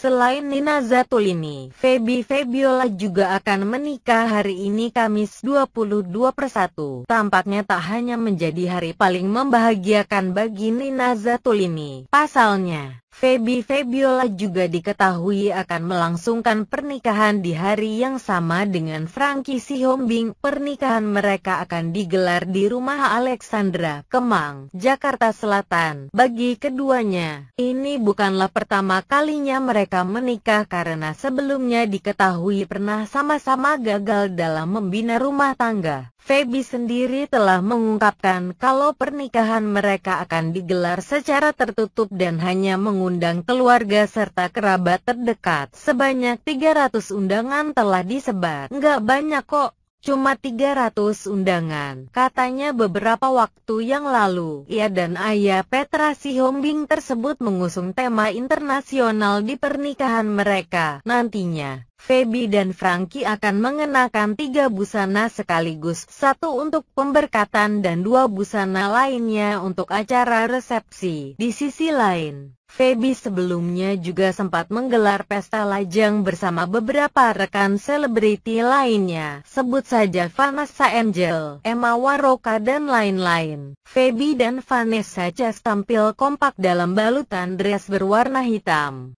Selain Nina Zatulini, Feby Febiola juga akan menikah hari ini Kamis 22 1 Tampaknya tak hanya menjadi hari paling membahagiakan bagi Nina Zatulini. Pasalnya, Feby Febiola juga diketahui akan melangsungkan pernikahan di hari yang sama dengan Frankie Sihombing. Pernikahan mereka akan digelar di rumah Alexandra, Kemang, Jakarta Selatan. Bagi keduanya, ini bukanlah pertama kalinya mereka mereka menikah karena sebelumnya diketahui pernah sama-sama gagal dalam membina rumah tangga. Feby sendiri telah mengungkapkan kalau pernikahan mereka akan digelar secara tertutup dan hanya mengundang keluarga serta kerabat terdekat. Sebanyak 300 undangan telah disebar. Nggak banyak kok. Cuma 300 undangan, katanya beberapa waktu yang lalu. Ia dan ayah Petra Sihombing tersebut mengusung tema internasional di pernikahan mereka. Nantinya, Feby dan Frankie akan mengenakan tiga busana sekaligus, satu untuk pemberkatan dan dua busana lainnya untuk acara resepsi. Di sisi lain, Feby sebelumnya juga sempat menggelar pesta lajang bersama beberapa rekan selebriti lainnya, sebut saja Vanessa Angel, Emma Waroka dan lain-lain. Feby dan Vanessa Chas tampil kompak dalam balutan dress berwarna hitam.